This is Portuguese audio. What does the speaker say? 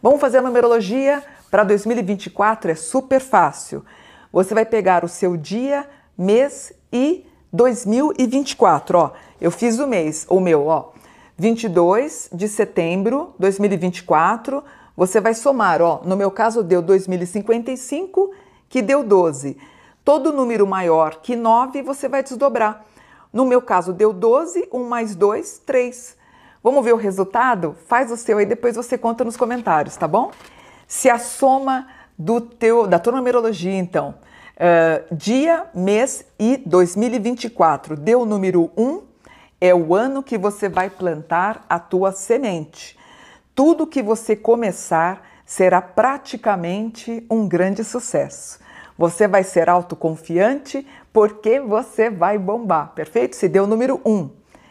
Vamos fazer a numerologia para 2024? É super fácil. Você vai pegar o seu dia, mês e 2024, ó. Eu fiz o mês, o meu, ó. 22 de setembro 2024, você vai somar, ó. No meu caso deu 2055, que deu 12. Todo número maior que 9, você vai desdobrar. No meu caso deu 12, 1 mais 2, 3. Vamos ver o resultado? Faz o seu aí, depois você conta nos comentários, tá bom? Se a soma do teu, da tua numerologia, então, uh, dia, mês e 2024 deu o número 1, é o ano que você vai plantar a tua semente. Tudo que você começar será praticamente um grande sucesso. Você vai ser autoconfiante porque você vai bombar, perfeito? Se deu o número 1. Um.